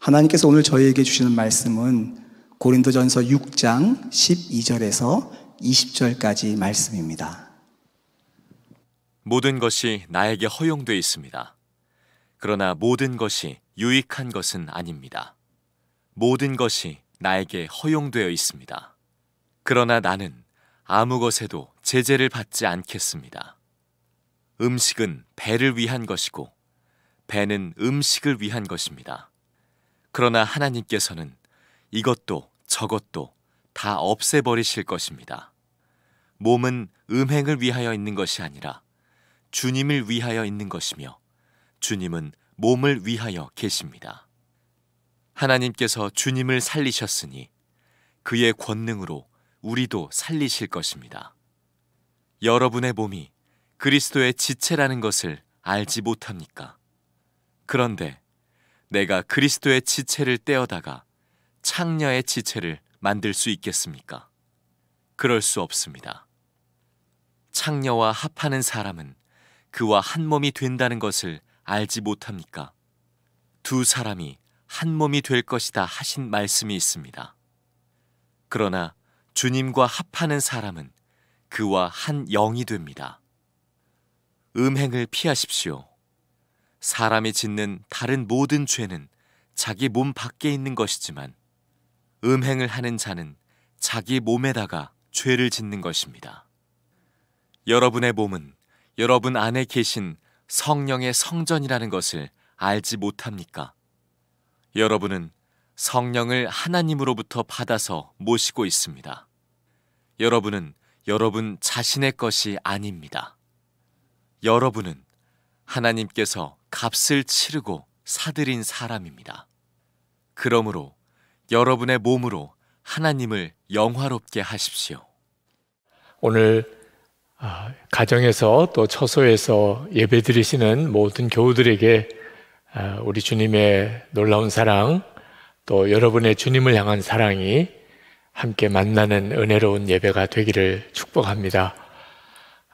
하나님께서 오늘 저희에게 주시는 말씀은 고린도전서 6장 12절에서 20절까지 말씀입니다. 모든 것이 나에게 허용돼 있습니다. 그러나 모든 것이 유익한 것은 아닙니다. 모든 것이 나에게 허용되어 있습니다. 그러나 나는 아무 것에도 제재를 받지 않겠습니다. 음식은 배를 위한 것이고 배는 음식을 위한 것입니다. 그러나 하나님께서는 이것도 저것도 다 없애버리실 것입니다. 몸은 음행을 위하여 있는 것이 아니라 주님을 위하여 있는 것이며 주님은 몸을 위하여 계십니다. 하나님께서 주님을 살리셨으니 그의 권능으로 우리도 살리실 것입니다. 여러분의 몸이 그리스도의 지체라는 것을 알지 못합니까? 그런데 내가 그리스도의 지체를 떼어다가 창녀의 지체를 만들 수 있겠습니까? 그럴 수 없습니다. 창녀와 합하는 사람은 그와 한 몸이 된다는 것을 알지 못합니까? 두 사람이 한 몸이 될 것이다 하신 말씀이 있습니다. 그러나 주님과 합하는 사람은 그와 한 영이 됩니다. 음행을 피하십시오. 사람이 짓는 다른 모든 죄는 자기 몸 밖에 있는 것이지만 음행을 하는 자는 자기 몸에다가 죄를 짓는 것입니다. 여러분의 몸은 여러분 안에 계신 성령의 성전이라는 것을 알지 못합니까? 여러분은 성령을 하나님으로부터 받아서 모시고 있습니다. 여러분은 여러분 자신의 것이 아닙니다. 여러분은 하나님께서 값을 치르고 사들인 사람입니다. 그러므로 여러분의 몸으로 하나님을 영화롭게 하십시오. 오늘 아, 가정에서 또 처소에서 예배 드리시는 모든 교우들에게 아, 우리 주님의 놀라운 사랑 또 여러분의 주님을 향한 사랑이 함께 만나는 은혜로운 예배가 되기를 축복합니다.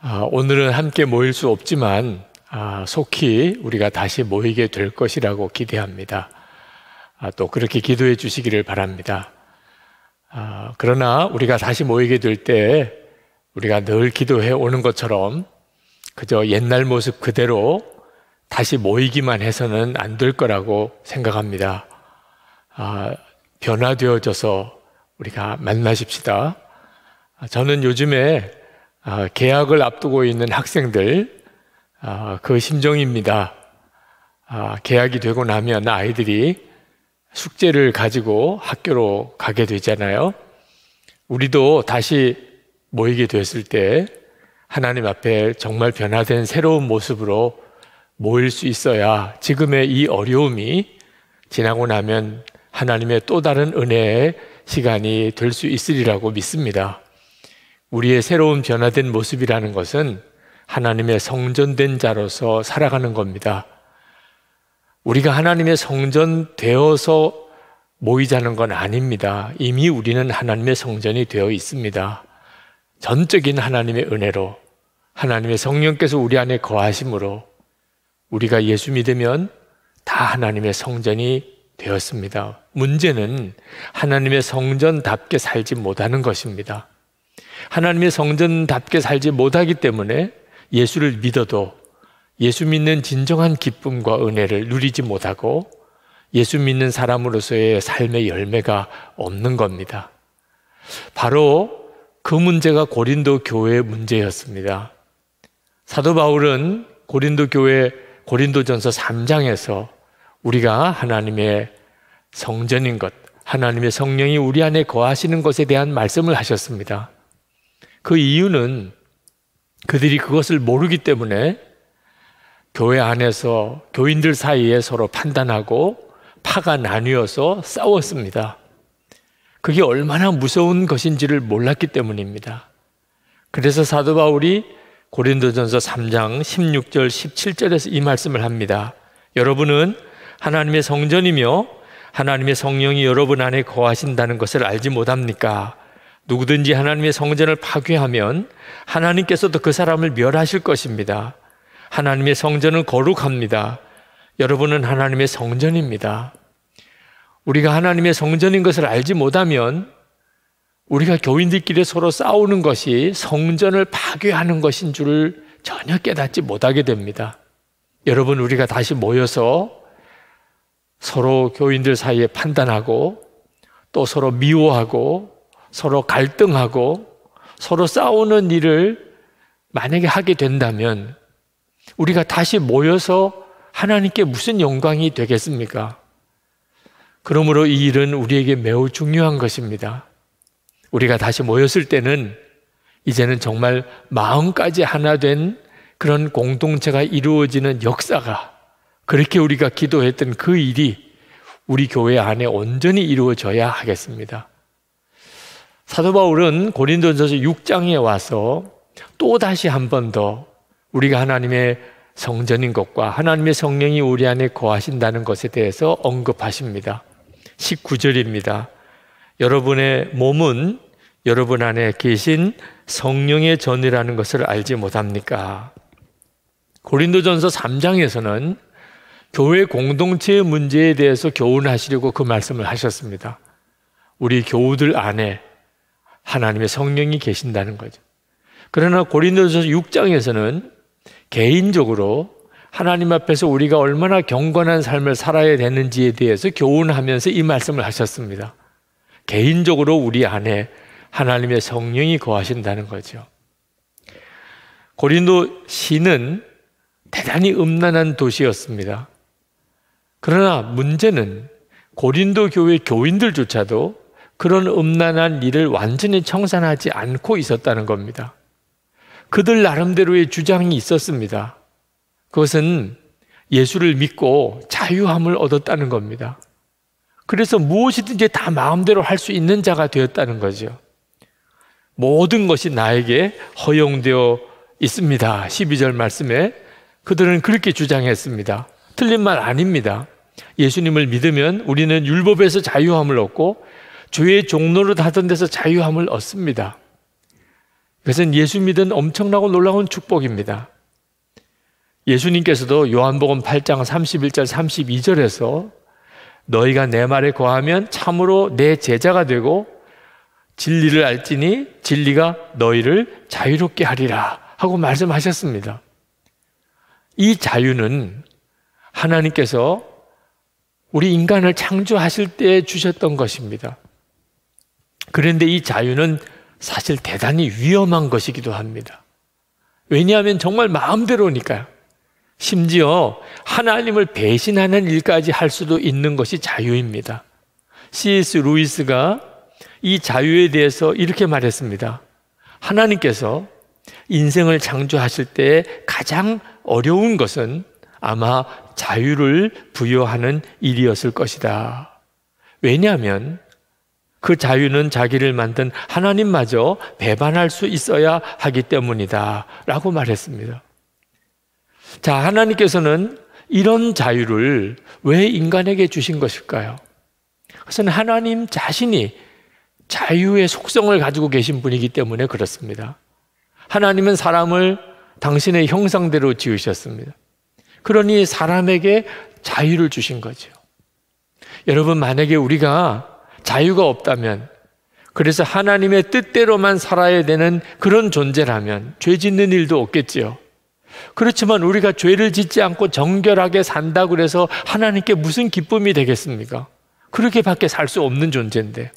아, 오늘은 함께 모일 수 없지만 아, 속히 우리가 다시 모이게 될 것이라고 기대합니다. 아, 또 그렇게 기도해 주시기를 바랍니다. 아, 그러나 우리가 다시 모이게 될 때 우리가 늘 기도해 오는 것처럼 그저 옛날 모습 그대로 다시 모이기만 해서는 안 될 거라고 생각합니다. 변화되어져서 우리가 만나십시다. 저는 요즘에 계약을 앞두고 있는 학생들, 아, 그 심정입니다. 아, 계약이 되고 나면 아이들이 숙제를 가지고 학교로 가게 되잖아요. 우리도 다시 모이게 됐을 때 하나님 앞에 정말 변화된 새로운 모습으로 모일 수 있어야 지금의 이 어려움이 지나고 나면 하나님의 또 다른 은혜의 시간이 될 수 있으리라고 믿습니다. 우리의 새로운 변화된 모습이라는 것은 하나님의 성전된 자로서 살아가는 겁니다. 우리가 하나님의 성전 되어서 모이자는 건 아닙니다. 이미 우리는 하나님의 성전이 되어 있습니다. 전적인 하나님의 은혜로 하나님의 성령께서 우리 안에 거하심으로 우리가 예수 믿으면 다 하나님의 성전이 되었습니다. 문제는 하나님의 성전답게 살지 못하는 것입니다. 하나님의 성전답게 살지 못하기 때문에 예수를 믿어도 예수 믿는 진정한 기쁨과 은혜를 누리지 못하고 예수 믿는 사람으로서의 삶의 열매가 없는 겁니다. 바로 그 문제가 고린도 교회의 문제였습니다. 사도 바울은 고린도 교회 고린도전서 3장에서 우리가 하나님의 성전인 것, 하나님의 성령이 우리 안에 거하시는 것에 대한 말씀을 하셨습니다. 그 이유는 그들이 그것을 모르기 때문에 교회 안에서 교인들 사이에 서로 판단하고 파가 나뉘어서 싸웠습니다. 그게 얼마나 무서운 것인지를 몰랐기 때문입니다. 그래서 사도 바울이 고린도전서 3장 16절 17절에서 이 말씀을 합니다. 여러분은 하나님의 성전이며 하나님의 성령이 여러분 안에 거하신다는 것을 알지 못합니까? 누구든지 하나님의 성전을 파괴하면 하나님께서도 그 사람을 멸하실 것입니다. 하나님의 성전은 거룩합니다. 여러분은 하나님의 성전입니다. 우리가 하나님의 성전인 것을 알지 못하면 우리가 교인들끼리 서로 싸우는 것이 성전을 파괴하는 것인 줄 전혀 깨닫지 못하게 됩니다. 여러분, 우리가 다시 모여서 서로 교인들 사이에 판단하고 또 서로 미워하고 서로 갈등하고 서로 싸우는 일을 만약에 하게 된다면 우리가 다시 모여서 하나님께 무슨 영광이 되겠습니까? 그러므로 이 일은 우리에게 매우 중요한 것입니다. 우리가 다시 모였을 때는 이제는 정말 마음까지 하나 된 그런 공동체가 이루어지는 역사가 그렇게 우리가 기도했던 그 일이 우리 교회 안에 온전히 이루어져야 하겠습니다. 사도 바울은 고린도전서 6장에 와서 또 다시 한 번 더 우리가 하나님의 성전인 것과 하나님의 성령이 우리 안에 거하신다는 것에 대해서 언급하십니다. 19절입니다. 여러분의 몸은 여러분 안에 계신 성령의 전이라는 것을 알지 못합니까? 고린도전서 3장에서는 교회 공동체의 문제에 대해서 교훈하시려고 그 말씀을 하셨습니다. 우리 교우들 안에 하나님의 성령이 계신다는 거죠. 그러나 고린도전서 6장에서는 개인적으로 하나님 앞에서 우리가 얼마나 경건한 삶을 살아야 되는지에 대해서 교훈하면서 이 말씀을 하셨습니다. 개인적으로 우리 안에 하나님의 성령이 거하신다는 거죠. 고린도 시는 대단히 음란한 도시였습니다. 그러나 문제는 고린도 교회 교인들조차도 그런 음란한 일을 완전히 청산하지 않고 있었다는 겁니다. 그들 나름대로의 주장이 있었습니다. 그것은 예수를 믿고 자유함을 얻었다는 겁니다. 그래서 무엇이든지 다 마음대로 할 수 있는 자가 되었다는 거죠. 모든 것이 나에게 허용되어 있습니다. 12절 말씀에 그들은 그렇게 주장했습니다. 틀린 말 아닙니다. 예수님을 믿으면 우리는 율법에서 자유함을 얻고 죄의 종로를 하던 데서 자유함을 얻습니다. 그것은 예수 믿은 엄청나고 놀라운 축복입니다. 예수님께서도 요한복음 8장 31절 32절에서 너희가 내 말에 거하면 참으로 내 제자가 되고 진리를 알지니 진리가 너희를 자유롭게 하리라 하고 말씀하셨습니다. 이 자유는 하나님께서 우리 인간을 창조하실 때 주셨던 것입니다. 그런데 이 자유는 사실 대단히 위험한 것이기도 합니다. 왜냐하면 정말 마음대로니까요. 심지어 하나님을 배신하는 일까지 할 수도 있는 것이 자유입니다. C.S. 루이스가 이 자유에 대해서 이렇게 말했습니다. 하나님께서 인생을 창조하실 때 가장 어려운 것은 아마 자유를 부여하는 일이었을 것이다. 왜냐하면 그 자유는 자기를 만든 하나님마저 배반할 수 있어야 하기 때문이다. 라고 말했습니다. 자, 하나님께서는 이런 자유를 왜 인간에게 주신 것일까요? 그것은 하나님 자신이 자유의 속성을 가지고 계신 분이기 때문에 그렇습니다. 하나님은 사람을 당신의 형상대로 지으셨습니다. 그러니 사람에게 자유를 주신 거죠. 여러분, 만약에 우리가 자유가 없다면, 그래서 하나님의 뜻대로만 살아야 되는 그런 존재라면 죄 짓는 일도 없겠지요. 그렇지만 우리가 죄를 짓지 않고 정결하게 산다 고해서 하나님께 무슨 기쁨이 되겠습니까? 그렇게밖에 살 수 없는 존재인데.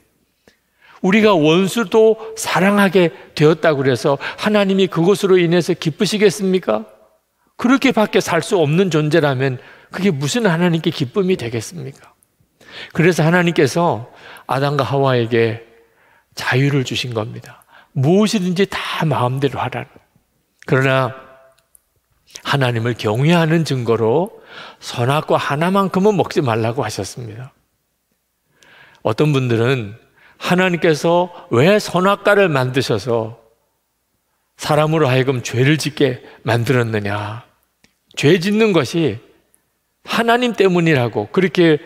우리가 원수도 사랑하게 되었다고 해서 하나님이 그것으로 인해서 기쁘시겠습니까? 그렇게밖에 살 수 없는 존재라면 그게 무슨 하나님께 기쁨이 되겠습니까? 그래서 하나님께서 아담과 하와에게 자유를 주신 겁니다. 무엇이든지 다 마음대로 하라. 그러나 하나님을 경외하는 증거로 선악과 하나만큼은 먹지 말라고 하셨습니다. 어떤 분들은 하나님께서 왜 선악과를 만드셔서 사람으로 하여금 죄를 짓게 만들었느냐. 죄 짓는 것이 하나님 때문이라고 그렇게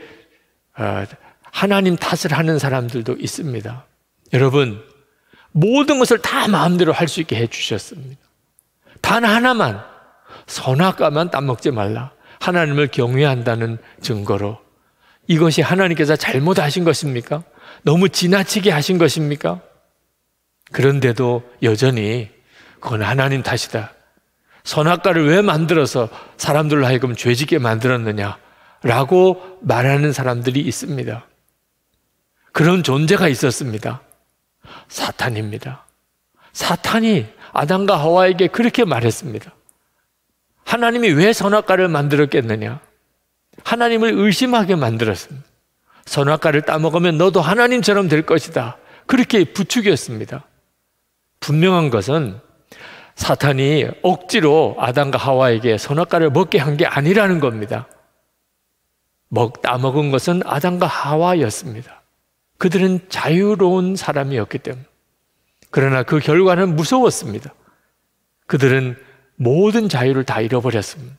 어, 하나님 탓을 하는 사람들도 있습니다. 여러분, 모든 것을 다 마음대로 할 수 있게 해주셨습니다. 단 하나만, 선악과만 따먹지 말라. 하나님을 경외한다는 증거로. 이것이 하나님께서 잘못하신 것입니까? 너무 지나치게 하신 것입니까? 그런데도 여전히 그건 하나님 탓이다. 선악과를 왜 만들어서 사람들로 하여금 죄짓게 만들었느냐? 라고 말하는 사람들이 있습니다. 그런 존재가 있었습니다. 사탄입니다. 사탄이 아담과 하와에게 그렇게 말했습니다. 하나님이 왜 선악과를 만들었겠느냐? 하나님을 의심하게 만들었습니다. 선악과를 따먹으면 너도 하나님처럼 될 것이다. 그렇게 부추겼습니다. 분명한 것은 사탄이 억지로 아담과 하와에게 선악과를 먹게 한 게 아니라는 겁니다. 먹, 따먹은 것은 아담과 하와였습니다. 그들은 자유로운 사람이었기 때문에. 그러나 그 결과는 무서웠습니다. 그들은 모든 자유를 다 잃어버렸습니다.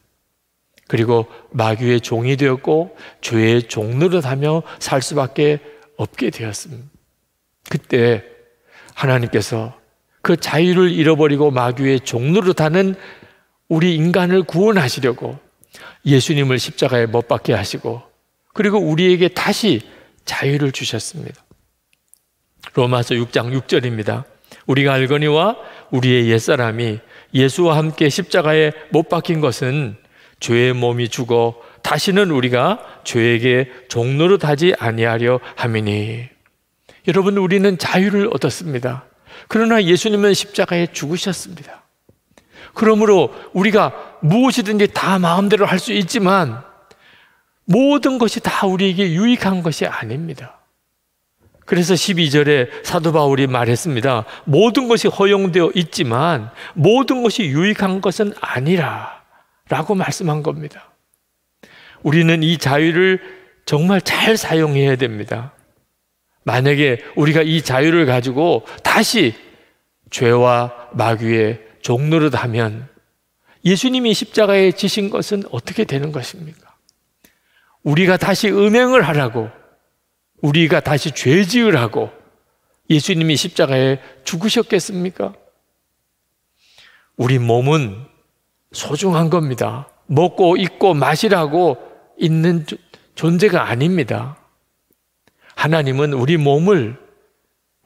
그리고 마귀의 종이 되었고 죄의 종노릇하며 살 수밖에 없게 되었습니다. 그때 하나님께서 그 자유를 잃어버리고 마귀의 종노릇하는 우리 인간을 구원하시려고 예수님을 십자가에 못 박게 하시고 그리고 우리에게 다시 자유를 주셨습니다. 로마서 6장 6절입니다. 우리가 알거니와 우리의 옛사람이 예수와 함께 십자가에 못 박힌 것은 죄의 몸이 죽어 다시는 우리가 죄에게 종로를 하지 아니하려 함이니 여러분 우리는 자유를 얻었습니다. 그러나 예수님은 십자가에 죽으셨습니다. 그러므로 우리가 무엇이든지 다 마음대로 할 수 있지만 모든 것이 다 우리에게 유익한 것이 아닙니다. 그래서 12절에 사도 바울이 말했습니다. 모든 것이 허용되어 있지만 모든 것이 유익한 것은 아니라 라고 말씀한 겁니다. 우리는 이 자유를 정말 잘 사용해야 됩니다. 만약에 우리가 이 자유를 가지고 다시 죄와 마귀의 종로를 하면 예수님이 십자가에 지신 것은 어떻게 되는 것입니까? 우리가 다시 음행을 하라고, 우리가 다시 죄 지으라고 예수님이 십자가에 죽으셨겠습니까? 우리 몸은 소중한 겁니다. 먹고 입고 마시라고 있는 존재가 아닙니다. 하나님은 우리 몸을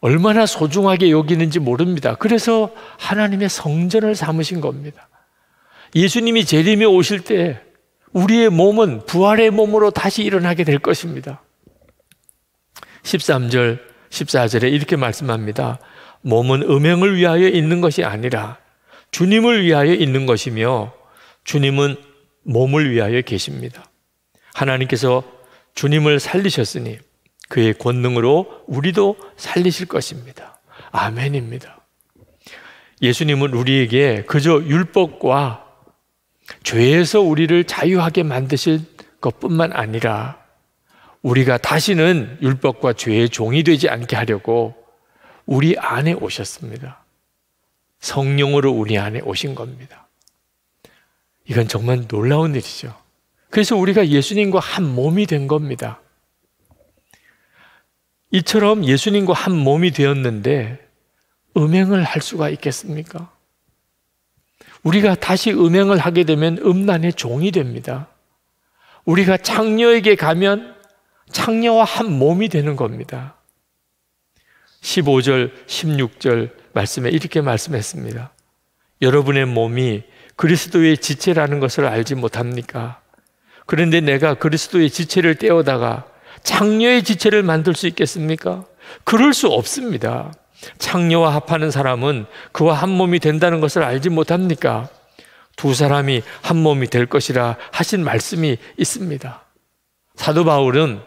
얼마나 소중하게 여기는지 모릅니다. 그래서 하나님의 성전을 삼으신 겁니다. 예수님이 재림에 오실 때 우리의 몸은 부활의 몸으로 다시 일어나게 될 것입니다. 13절, 14절에 이렇게 말씀합니다. 몸은 음행을 위하여 있는 것이 아니라 주님을 위하여 있는 것이며 주님은 몸을 위하여 계십니다. 하나님께서 주님을 살리셨으니 그의 권능으로 우리도 살리실 것입니다. 아멘입니다. 예수님은 우리에게 그저 율법과 죄에서 우리를 자유하게 만드실 것뿐만 아니라 우리가 다시는 율법과 죄의 종이 되지 않게 하려고 우리 안에 오셨습니다. 성령으로 우리 안에 오신 겁니다. 이건 정말 놀라운 일이죠. 그래서 우리가 예수님과 한 몸이 된 겁니다. 이처럼 예수님과 한 몸이 되었는데 음행을 할 수가 있겠습니까? 우리가 다시 음행을 하게 되면 음란의 종이 됩니다. 우리가 창녀에게 가면 창녀와 한 몸이 되는 겁니다. 15절, 16절 말씀에 이렇게 말씀했습니다. 여러분의 몸이 그리스도의 지체라는 것을 알지 못합니까? 그런데 내가 그리스도의 지체를 떼어다가 창녀의 지체를 만들 수 있겠습니까? 그럴 수 없습니다. 창녀와 합하는 사람은 그와 한 몸이 된다는 것을 알지 못합니까? 두 사람이 한 몸이 될 것이라 하신 말씀이 있습니다. 사도 바울은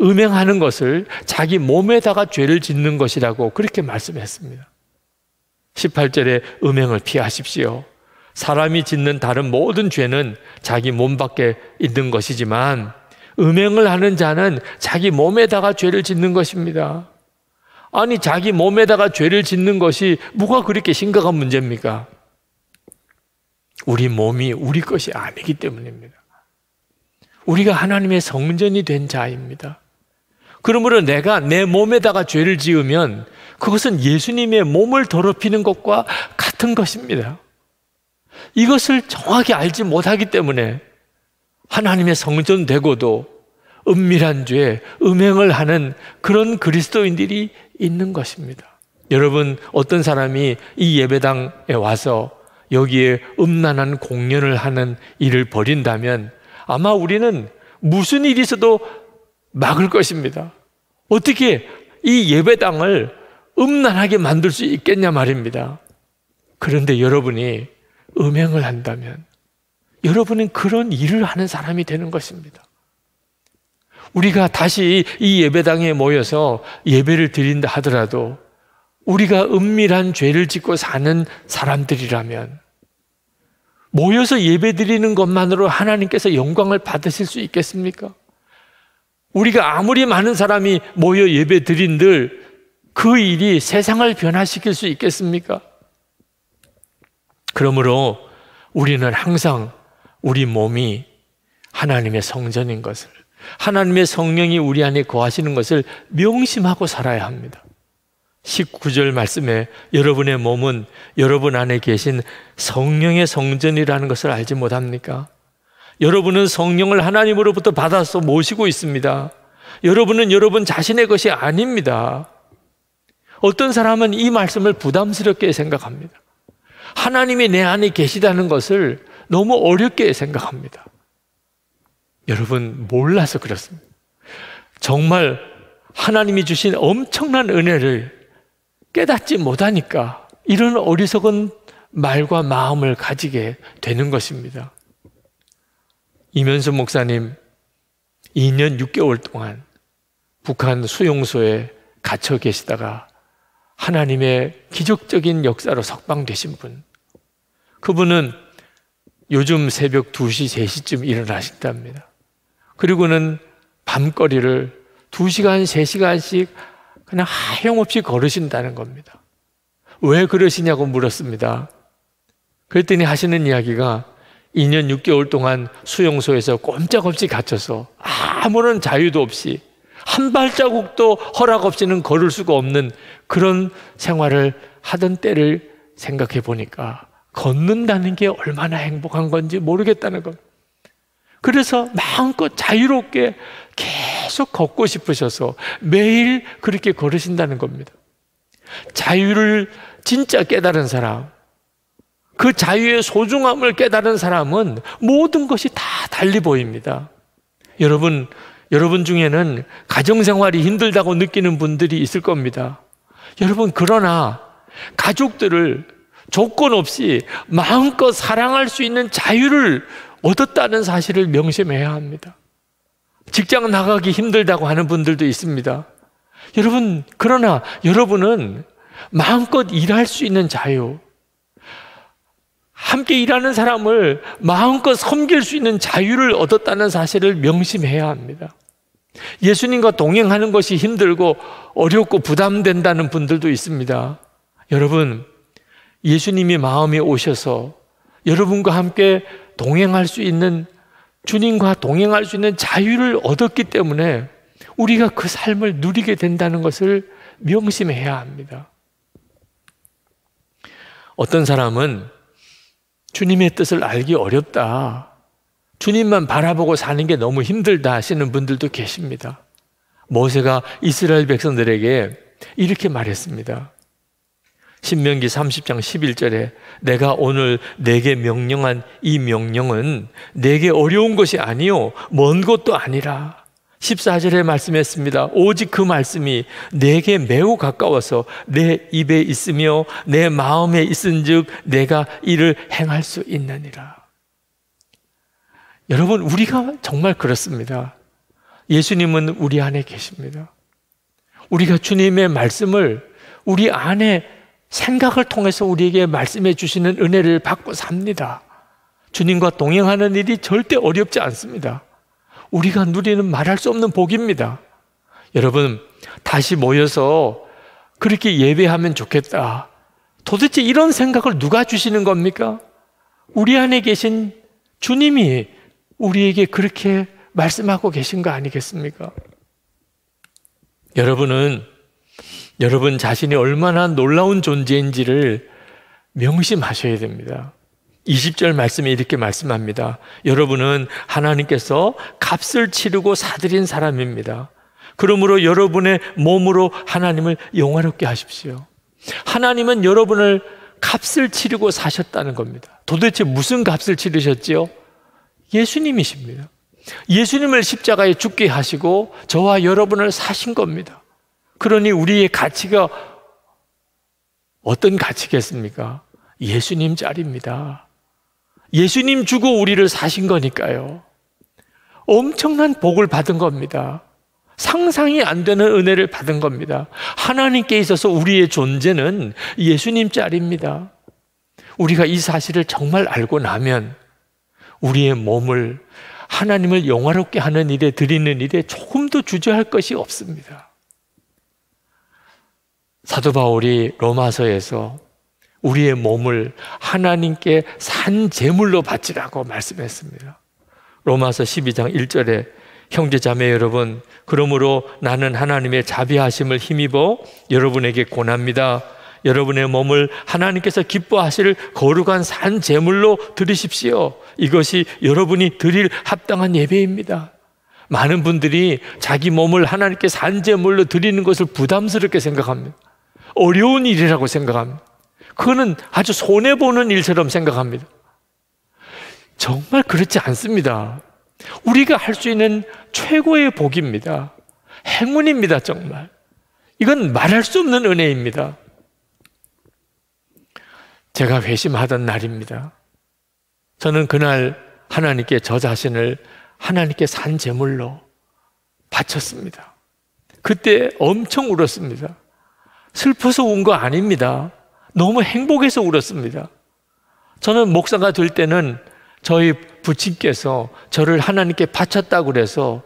음행하는 것을 자기 몸에다가 죄를 짓는 것이라고 그렇게 말씀했습니다. 18절에 음행을 피하십시오. 사람이 짓는 다른 모든 죄는 자기 몸 밖에 있는 것이지만 음행을 하는 자는 자기 몸에다가 죄를 짓는 것입니다. 아니 자기 몸에다가 죄를 짓는 것이 뭐가 그렇게 심각한 문제입니까? 우리 몸이 우리 것이 아니기 때문입니다. 우리가 하나님의 성전이 된 자입니다. 그러므로 내가 내 몸에다가 죄를 지으면 그것은 예수님의 몸을 더럽히는 것과 같은 것입니다. 이것을 정확히 알지 못하기 때문에 하나님의 성전 되고도 은밀한 죄, 음행을 하는 그런 그리스도인들이 있는 것입니다. 여러분, 어떤 사람이 이 예배당에 와서 여기에 음란한 공연을 하는 일을 벌인다면 아마 우리는 무슨 일이 있어도 막을 것입니다. 어떻게 이 예배당을 음란하게 만들 수 있겠냐 말입니다. 그런데 여러분이 음행을 한다면 여러분은 그런 일을 하는 사람이 되는 것입니다. 우리가 다시 이 예배당에 모여서 예배를 드린다 하더라도 우리가 은밀한 죄를 짓고 사는 사람들이라면 모여서 예배 드리는 것만으로 하나님께서 영광을 받으실 수 있겠습니까? 우리가 아무리 많은 사람이 모여 예배 드린들 그 일이 세상을 변화시킬 수 있겠습니까? 그러므로 우리는 항상 우리 몸이 하나님의 성전인 것을 하나님의 성령이 우리 안에 거하시는 것을 명심하고 살아야 합니다. 19절 말씀에 여러분의 몸은 여러분 안에 계신 성령의 성전이라는 것을 알지 못합니까? 여러분은 성령을 하나님으로부터 받아서 모시고 있습니다. 여러분은 여러분 자신의 것이 아닙니다. 어떤 사람은 이 말씀을 부담스럽게 생각합니다. 하나님이 내 안에 계시다는 것을 너무 어렵게 생각합니다. 여러분 몰라서 그렇습니다. 정말 하나님이 주신 엄청난 은혜를 깨닫지 못하니까 이런 어리석은 말과 마음을 가지게 되는 것입니다. 이면수 목사님 2년 6개월 동안 북한 수용소에 갇혀 계시다가 하나님의 기적적인 역사로 석방되신 분. 그분은 요즘 새벽 2시, 3시쯤 일어나신답니다. 그리고는 밤거리를 2시간, 3시간씩 그냥 하염없이 걸으신다는 겁니다. 왜 그러시냐고 물었습니다. 그랬더니 하시는 이야기가 2년 6개월 동안 수용소에서 꼼짝없이 갇혀서 아무런 자유도 없이 한 발자국도 허락 없이는 걸을 수가 없는 그런 생활을 하던 때를 생각해 보니까 걷는다는 게 얼마나 행복한 건지 모르겠다는 겁니다. 그래서 마음껏 자유롭게 계속 걷고 싶으셔서 매일 그렇게 걸으신다는 겁니다. 자유를 진짜 깨달은 사람, 그 자유의 소중함을 깨달은 사람은 모든 것이 다 달리 보입니다. 여러분, 여러분 중에는 가정생활이 힘들다고 느끼는 분들이 있을 겁니다. 여러분, 그러나 가족들을 조건 없이 마음껏 사랑할 수 있는 자유를 얻었다는 사실을 명심해야 합니다. 직장 나가기 힘들다고 하는 분들도 있습니다. 여러분, 그러나 여러분은 마음껏 일할 수 있는 자유, 함께 일하는 사람을 마음껏 섬길 수 있는 자유를 얻었다는 사실을 명심해야 합니다. 예수님과 동행하는 것이 힘들고 어렵고 부담된다는 분들도 있습니다. 여러분, 예수님이 마음에 오셔서 여러분과 함께 동행할 수 있는 주님과 동행할 수 있는 자유를 얻었기 때문에 우리가 그 삶을 누리게 된다는 것을 명심해야 합니다. 어떤 사람은 주님의 뜻을 알기 어렵다. 주님만 바라보고 사는 게 너무 힘들다 하시는 분들도 계십니다. 모세가 이스라엘 백성들에게 이렇게 말했습니다. 신명기 30장 11절에 내가 오늘 내게 명령한 이 명령은 내게 어려운 것이 아니요 먼 것도 아니라 14절에 말씀했습니다. 오직 그 말씀이 내게 매우 가까워서 내 입에 있으며 내 마음에 있은즉 내가 이를 행할 수 있느니라. 여러분 우리가 정말 그렇습니다. 예수님은 우리 안에 계십니다. 우리가 주님의 말씀을 우리 안에 생각을 통해서 우리에게 말씀해 주시는 은혜를 받고 삽니다. 주님과 동행하는 일이 절대 어렵지 않습니다. 우리가 누리는 말할 수 없는 복입니다. 여러분, 다시 모여서 그렇게 예배하면 좋겠다. 도대체 이런 생각을 누가 주시는 겁니까? 우리 안에 계신 주님이 우리에게 그렇게 말씀하고 계신 거 아니겠습니까? 여러분은 여러분 자신이 얼마나 놀라운 존재인지를 명심하셔야 됩니다. 20절 말씀에 이렇게 말씀합니다. 여러분은 하나님께서 값을 치르고 사들인 사람입니다. 그러므로 여러분의 몸으로 하나님을 영화롭게 하십시오. 하나님은 여러분을 값을 치르고 사셨다는 겁니다. 도대체 무슨 값을 치르셨지요? 예수님이십니다. 예수님을 십자가에 죽게 하시고 저와 여러분을 사신 겁니다. 그러니 우리의 가치가 어떤 가치겠습니까? 예수님 자리입니다. 예수님 주고 우리를 사신 거니까요. 엄청난 복을 받은 겁니다. 상상이 안 되는 은혜를 받은 겁니다. 하나님께 있어서 우리의 존재는 예수님 자리입니다. 우리가 이 사실을 정말 알고 나면 우리의 몸을 하나님을 영화롭게 하는 일에 드리는 일에 조금도 주저할 것이 없습니다. 사도 바울이 로마서에서 우리의 몸을 하나님께 산 제물로 바치라고 말씀했습니다. 로마서 12장 1절에 형제 자매 여러분 그러므로 나는 하나님의 자비하심을 힘입어 여러분에게 권합니다. 여러분의 몸을 하나님께서 기뻐하실 거룩한 산 제물로 드리십시오. 이것이 여러분이 드릴 합당한 예배입니다. 많은 분들이 자기 몸을 하나님께 산 제물로 드리는 것을 부담스럽게 생각합니다. 어려운 일이라고 생각합니다. 그거는 아주 손해보는 일처럼 생각합니다. 정말 그렇지 않습니다. 우리가 할 수 있는 최고의 복입니다. 행운입니다, 정말. 이건 말할 수 없는 은혜입니다. 제가 회심하던 날입니다. 저는 그날 하나님께 저 자신을 하나님께 산 제물로 바쳤습니다. 그때 엄청 울었습니다. 슬퍼서 운 거 아닙니다. 너무 행복해서 울었습니다. 저는 목사가 될 때는 저희 부친께서 저를 하나님께 바쳤다고 그래서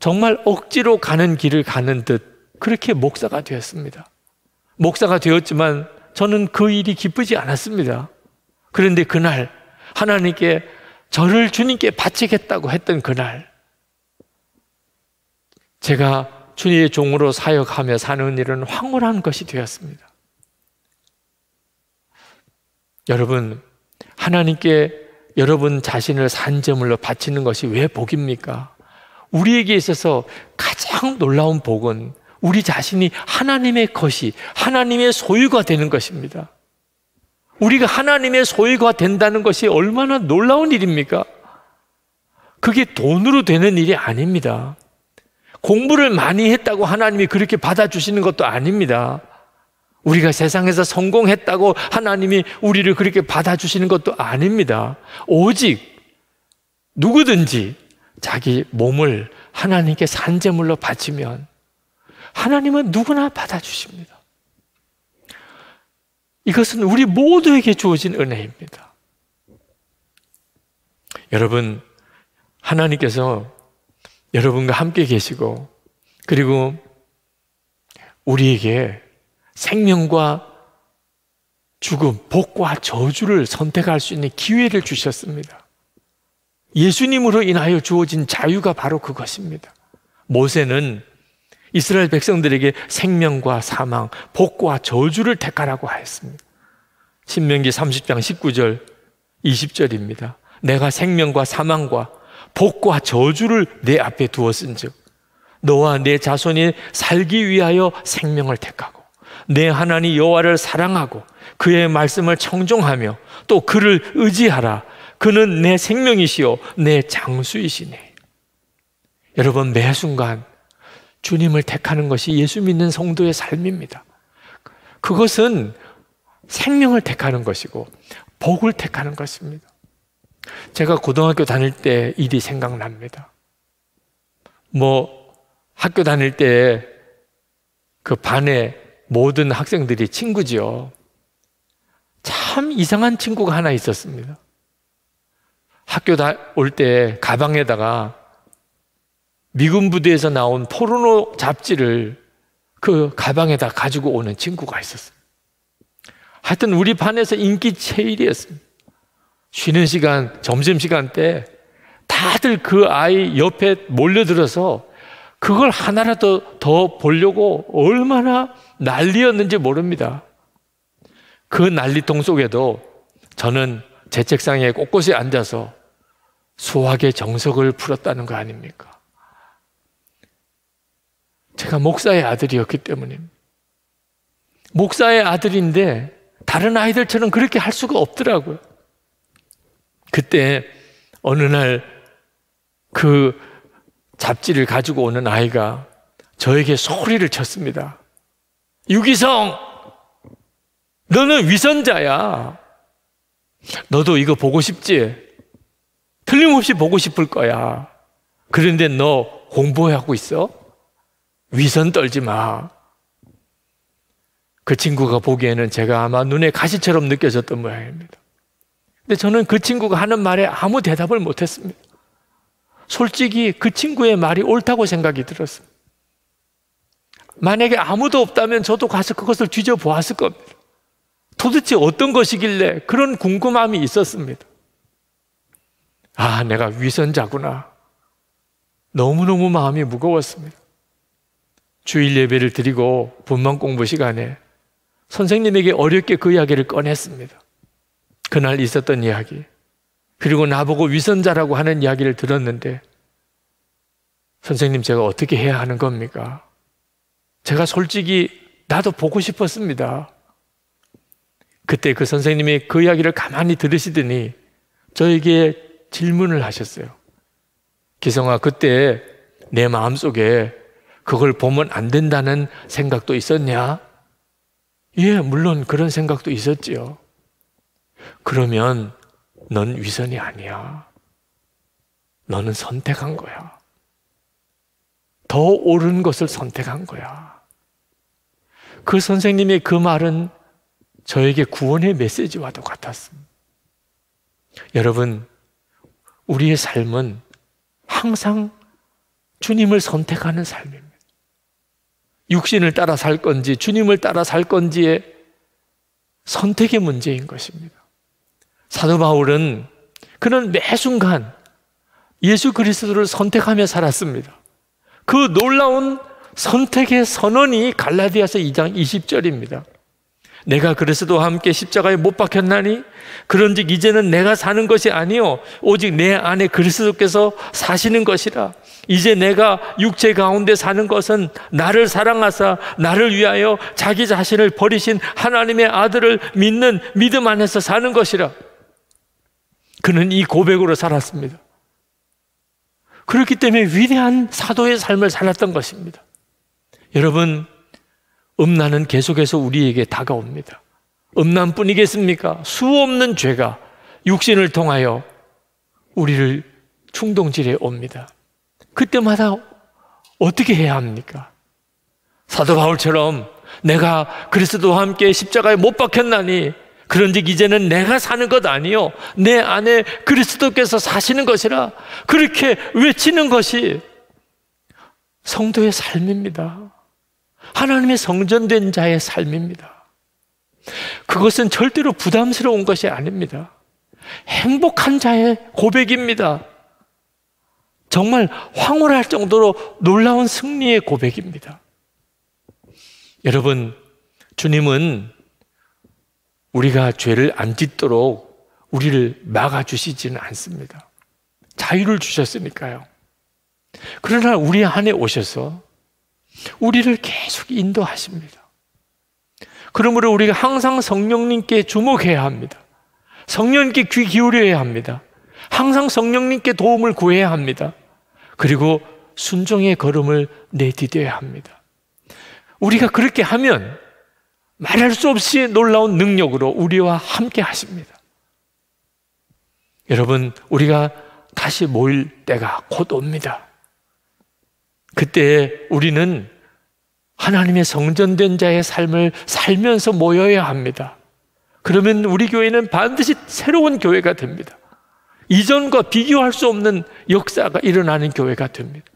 정말 억지로 가는 길을 가는 듯 그렇게 목사가 되었습니다. 목사가 되었지만 저는 그 일이 기쁘지 않았습니다. 그런데 그날 하나님께 저를 주님께 바치겠다고 했던 그날 제가 주님의 종으로 사역하며 사는 일은 황홀한 것이 되었습니다. 여러분, 하나님께 여러분 자신을 산제물로 바치는 것이 왜 복입니까? 우리에게 있어서 가장 놀라운 복은 우리 자신이 하나님의 것이, 하나님의 소유가 되는 것입니다. 우리가 하나님의 소유가 된다는 것이 얼마나 놀라운 일입니까? 그게 돈으로 되는 일이 아닙니다. 공부를 많이 했다고 하나님이 그렇게 받아주시는 것도 아닙니다. 우리가 세상에서 성공했다고 하나님이 우리를 그렇게 받아주시는 것도 아닙니다. 오직 누구든지 자기 몸을 하나님께 산재물로 바치면 하나님은 누구나 받아주십니다. 이것은 우리 모두에게 주어진 은혜입니다. 여러분, 하나님께서 여러분과 함께 계시고 그리고 우리에게 생명과 죽음, 복과 저주를 선택할 수 있는 기회를 주셨습니다. 예수님으로 인하여 주어진 자유가 바로 그것입니다. 모세는 이스라엘 백성들에게 생명과 사망, 복과 저주를 택하라고 하였습니다. 신명기 30장 19절, 20절입니다. 내가 생명과 사망과 복과 저주를 내 앞에 두었은즉 너와 내 자손이 살기 위하여 생명을 택하고 내 하나님 여호와를 사랑하고 그의 말씀을 청종하며 또 그를 의지하라 그는 내 생명이시요 내 장수이시네 여러분 매 순간 주님을 택하는 것이 예수 믿는 성도의 삶입니다 그것은 생명을 택하는 것이고 복을 택하는 것입니다 제가 고등학교 다닐 때 일이 생각납니다. 뭐 학교 다닐 때 그 반에 모든 학생들이 친구지요. 참 이상한 친구가 하나 있었습니다. 학교 올때 가방에다가 미군 부대에서 나온 포르노 잡지를 그 가방에다 가지고 오는 친구가 있었어요. 하여튼 우리 반에서 인기 제일이었습니다. 쉬는 시간, 점심시간 때 다들 그 아이 옆에 몰려들어서 그걸 하나라도 더 보려고 얼마나 난리였는지 모릅니다. 그 난리통 속에도 저는 제 책상에 꼿꼿이 앉아서 수학의 정석을 풀었다는 거 아닙니까? 제가 목사의 아들이었기 때문입니다. 목사의 아들인데 다른 아이들처럼 그렇게 할 수가 없더라고요. 그때 어느 날 그 잡지를 가지고 오는 아이가 저에게 소리를 쳤습니다. 유기성, 너는 위선자야. 너도 이거 보고 싶지? 틀림없이 보고 싶을 거야. 그런데 너 공부하고 있어? 위선 떨지 마. 그 친구가 보기에는 제가 아마 눈에 가시처럼 느껴졌던 모양입니다. 근데 저는 그 친구가 하는 말에 아무 대답을 못했습니다. 솔직히 그 친구의 말이 옳다고 생각이 들었습니다. 만약에 아무도 없다면 저도 가서 그것을 뒤져보았을 겁니다. 도대체 어떤 것이길래 그런 궁금함이 있었습니다. 아, 내가 위선자구나. 너무너무 마음이 무거웠습니다. 주일 예배를 드리고 본문 공부 시간에 선생님에게 어렵게 그 이야기를 꺼냈습니다. 그날 있었던 이야기, 그리고 나보고 위선자라고 하는 이야기를 들었는데, 선생님, 제가 어떻게 해야 하는 겁니까? 제가 솔직히 나도 보고 싶었습니다. 그때 그 선생님이 그 이야기를 가만히 들으시더니 저에게 질문을 하셨어요. 기성아, 그때 내 마음속에 그걸 보면 안 된다는 생각도 있었냐? 예, 물론 그런 생각도 있었지요. 그러면 넌 위선이 아니야. 너는 선택한 거야. 더 옳은 것을 선택한 거야. 그 선생님의 그 말은 저에게 구원의 메시지와도 같았습니다. 여러분, 우리의 삶은 항상 주님을 선택하는 삶입니다. 육신을 따라 살 건지 주님을 따라 살 건지의 선택의 문제인 것입니다. 사도 바울은 그는 매 순간 예수 그리스도를 선택하며 살았습니다. 그 놀라운 선택의 선언이 갈라디아서 2장 20절입니다. 내가 그리스도와 함께 십자가에 못 박혔나니 그런즉 이제는 내가 사는 것이 아니요 오직 내 안에 그리스도께서 사시는 것이라 이제 내가 육체 가운데 사는 것은 나를 사랑하사 나를 위하여 자기 자신을 버리신 하나님의 아들을 믿는 믿음 안에서 사는 것이라 그는 이 고백으로 살았습니다. 그렇기 때문에 위대한 사도의 삶을 살았던 것입니다. 여러분, 음란은 계속해서 우리에게 다가옵니다. 음란뿐이겠습니까? 수 없는 죄가 육신을 통하여 우리를 충동질에 옵니다. 그때마다 어떻게 해야 합니까? 사도 바울처럼 내가 그리스도와 함께 십자가에 못 박혔나니 그런즉 이제는 내가 사는 것 아니요 내 안에 그리스도께서 사시는 것이라 그렇게 외치는 것이 성도의 삶입니다. 하나님의 성전된 자의 삶입니다. 그것은 절대로 부담스러운 것이 아닙니다. 행복한 자의 고백입니다. 정말 황홀할 정도로 놀라운 승리의 고백입니다. 여러분, 주님은 우리가 죄를 안 짓도록 우리를 막아주시지는 않습니다. 자유를 주셨으니까요. 그러나 우리 안에 오셔서 우리를 계속 인도하십니다. 그러므로 우리가 항상 성령님께 주목해야 합니다. 성령님께 귀 기울여야 합니다. 항상 성령님께 도움을 구해야 합니다. 그리고 순종의 걸음을 내디뎌야 합니다. 우리가 그렇게 하면 말할 수 없이 놀라운 능력으로 우리와 함께 하십니다. 여러분, 우리가 다시 모일 때가 곧 옵니다. 그때 우리는 하나님의 성전된 자의 삶을 살면서 모여야 합니다. 그러면 우리 교회는 반드시 새로운 교회가 됩니다. 이전과 비교할 수 없는 역사가 일어나는 교회가 됩니다.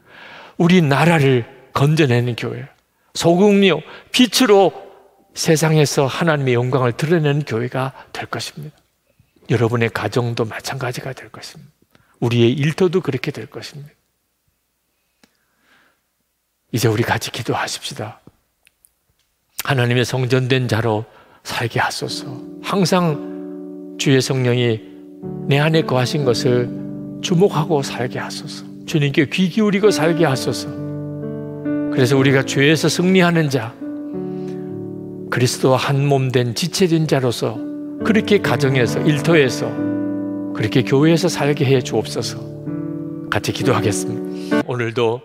우리 나라를 건져내는 교회. 소금이요 빛으로 세상에서 하나님의 영광을 드러내는 교회가 될 것입니다. 여러분의 가정도 마찬가지가 될 것입니다. 우리의 일터도 그렇게 될 것입니다. 이제 우리 같이 기도하십시다. 하나님의 성전된 자로 살게 하소서. 항상 주의 성령이 내 안에 거하신 것을 주목하고 살게 하소서. 주님께 귀 기울이고 살게 하소서. 그래서 우리가 죄에서 승리하는 자, 그리스도와 한몸 된 지체된 자로서 그렇게 가정에서 일터에서 그렇게 교회에서 살게 해 주옵소서. 같이 기도하겠습니다. 오늘도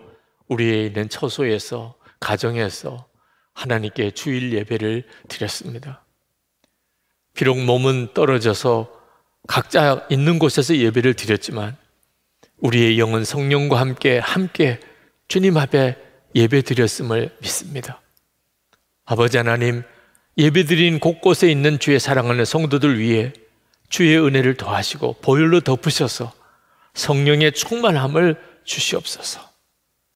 우리에 있는 처소에서 가정에서 하나님께 주일 예배를 드렸습니다. 비록 몸은 떨어져서 각자 있는 곳에서 예배를 드렸지만 우리의 영은 성령과 함께 함께 주님 앞에 예배 드렸음을 믿습니다. 아버지 하나님, 예배드린 곳곳에 있는 주의 사랑하는 성도들 위해 주의 은혜를 더하시고 보혈로 덮으셔서 성령의 충만함을 주시옵소서.